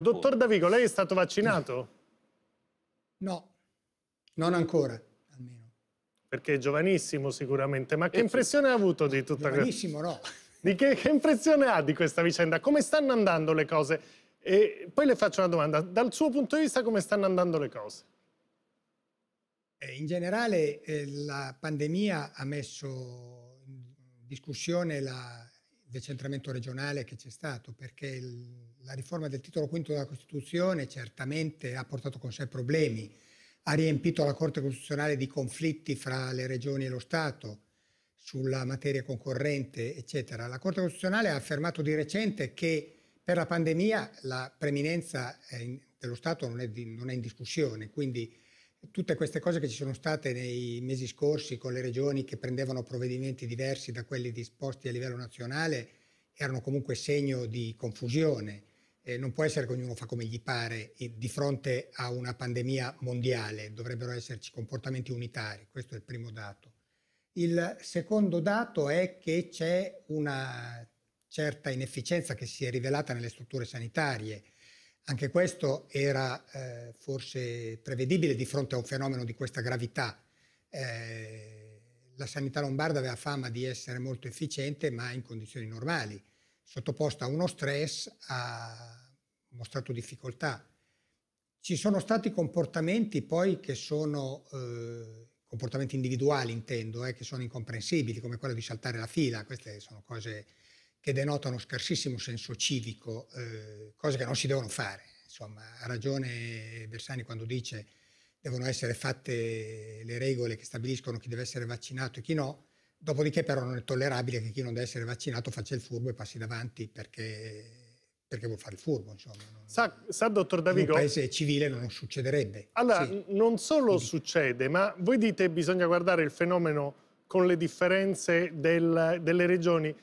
Dottor Davigo, lei è stato vaccinato? No, non ancora, almeno. Perché è giovanissimo sicuramente, ma che eh, impressione ha avuto di tutta questa... Giovanissimo no. Di che, che, impressione ha di questa vicenda? Come stanno andando le cose? E poi le faccio una domanda, dal suo punto di vista come stanno andando le cose? Eh, in generale eh, la pandemia ha messo in discussione la, decentramento regionale che c'è stato, perché il, la riforma del titolo quinto della Costituzione certamente ha portato con sé problemi, ha riempito la Corte Costituzionale di conflitti fra le regioni e lo Stato sulla materia concorrente, eccetera. La Corte Costituzionale ha affermato di recente che per la pandemia la preminenza eh, dello Stato non è, di, non è in discussione, quindi tutte queste cose che ci sono state nei mesi scorsi con le regioni che prendevano provvedimenti diversi da quelli disposti a livello nazionale erano comunque segno di confusione. Eh, non può essere che ognuno fa come gli pare di fronte a una pandemia mondiale, dovrebbero esserci comportamenti unitari, questo è il primo dato. Il secondo dato è che c'è una certa inefficienza che si è rivelata nelle strutture sanitarie anche questo era eh, forse prevedibile di fronte a un fenomeno di questa gravità. Eh, la sanità lombarda aveva fama di essere molto efficiente, ma in condizioni normali. Sottoposta a uno stress ha mostrato difficoltà. Ci sono stati comportamenti poi che sono, eh, comportamenti individuali intendo, eh, che sono incomprensibili, come quello di saltare la fila. Queste sono cose che denota uno scarsissimo senso civico, eh, cose che non si devono fare. Insomma, ha ragione Bersani quando dice che devono essere fatte le regole che stabiliscono chi deve essere vaccinato e chi no, dopodiché però non è tollerabile che chi non deve essere vaccinato faccia il furbo e passi davanti perché perché vuol fare il furbo, insomma. Sa, sa dottor Davigo... In un paese civile non succederebbe. Allora, sì. non solo Quindi. succede, ma voi dite che bisogna guardare il fenomeno con le differenze del, delle regioni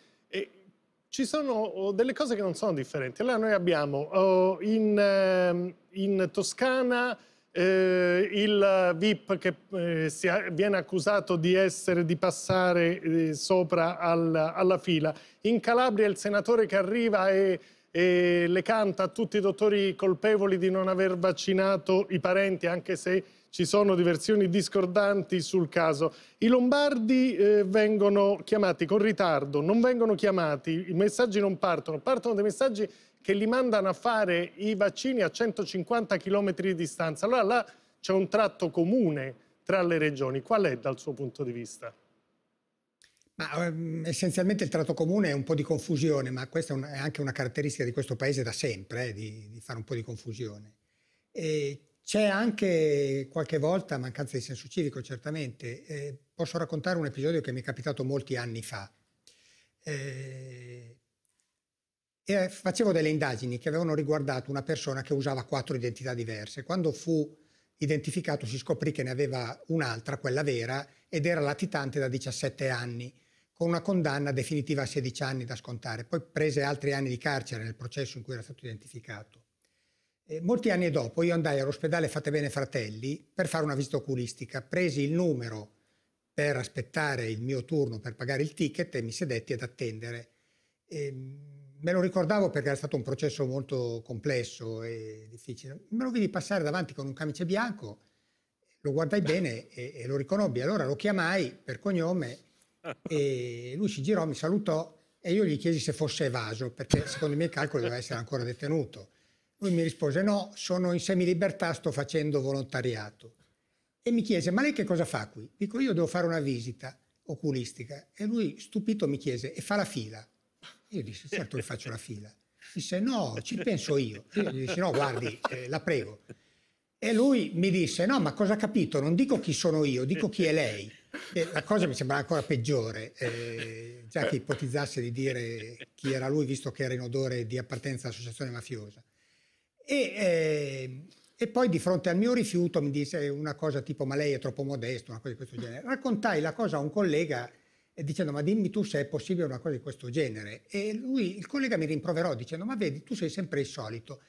ci sono oh, delle cose che non sono differenti. Allora noi abbiamo oh, in, ehm, in Toscana eh, il VIP che eh, si, viene accusato di, essere, di passare eh, sopra al, alla fila. In Calabria il senatore che arriva e, e le canta a tutti i dottori colpevoli di non aver vaccinato i parenti, anche se ci sono diversioni discordanti sul caso. I lombardi eh, vengono chiamati con ritardo, non vengono chiamati, i messaggi non partono, partono dei messaggi che li mandano a fare i vaccini a 150 km di distanza. Allora là c'è un tratto comune tra le regioni. Qual è dal suo punto di vista? Ma, um, essenzialmente il tratto comune è un po' di confusione, ma questa è, un, è anche una caratteristica di questo paese da sempre, eh, di, di, fare un po' di confusione. E c'è anche qualche volta mancanza di senso civico, certamente. Eh, posso raccontare un episodio che mi è capitato molti anni fa. Eh, e facevo delle indagini che avevano riguardato una persona che usava quattro identità diverse. Quando fu identificato si scoprì che ne aveva un'altra, quella vera, ed era latitante da 17 anni, con una condanna definitiva a 16 anni da scontare. Poi prese altri anni di carcere nel processo in cui era stato identificato. E molti anni dopo io andai all'ospedale Fate Bene Fratelli per fare una visita oculistica, presi il numero per aspettare il mio turno per pagare il ticket e mi sedetti ad attendere. E ehm, me lo ricordavo perché era stato un processo molto complesso e difficile. Me lo vidi passare davanti con un camice bianco, lo guardai bene e, e lo riconobbi. Allora lo chiamai per cognome e lui si girò, mi salutò e io gli chiesi se fosse evaso perché secondo i miei calcoli doveva essere ancora detenuto. Lui mi rispose no, sono in semilibertà, sto facendo volontariato. E mi chiese, ma lei che cosa fa qui? Dico, io devo fare una visita oculistica. E lui, stupito, mi chiese, e fa la fila? Io dissi, certo che faccio la fila. Disse, no, ci penso io. Io gli dissi, no, guardi, eh, la prego. E lui mi disse, no, ma cosa ha capito? Non dico chi sono io, dico chi è lei. E la cosa mi sembrava ancora peggiore, eh, già che ipotizzasse di dire chi era lui, visto che era in odore di appartenenza all'associazione mafiosa. E, eh, e poi di fronte al mio rifiuto mi disse una cosa tipo ma lei è troppo modesto, una cosa di questo genere. Raccontai la cosa a un collega eh, dicendo ma dimmi tu se è possibile una cosa di questo genere. E lui, il collega mi rimproverò dicendo ma vedi tu sei sempre il solito.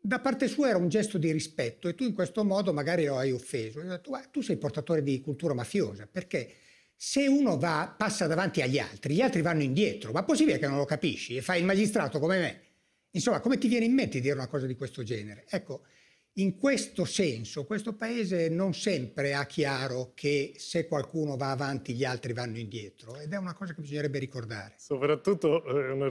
Da parte sua era un gesto di rispetto e tu in questo modo magari lo hai offeso. Io ho detto tu sei portatore di cultura mafiosa perché se uno va, passa davanti agli altri, gli altri vanno indietro, ma possibile che non lo capisci e fai il magistrato come me? Insomma, come ti viene in mente dire una cosa di questo genere? Ecco, in questo senso questo paese non sempre ha chiaro che se qualcuno va avanti gli altri vanno indietro ed è una cosa che bisognerebbe ricordare. Soprattutto eh,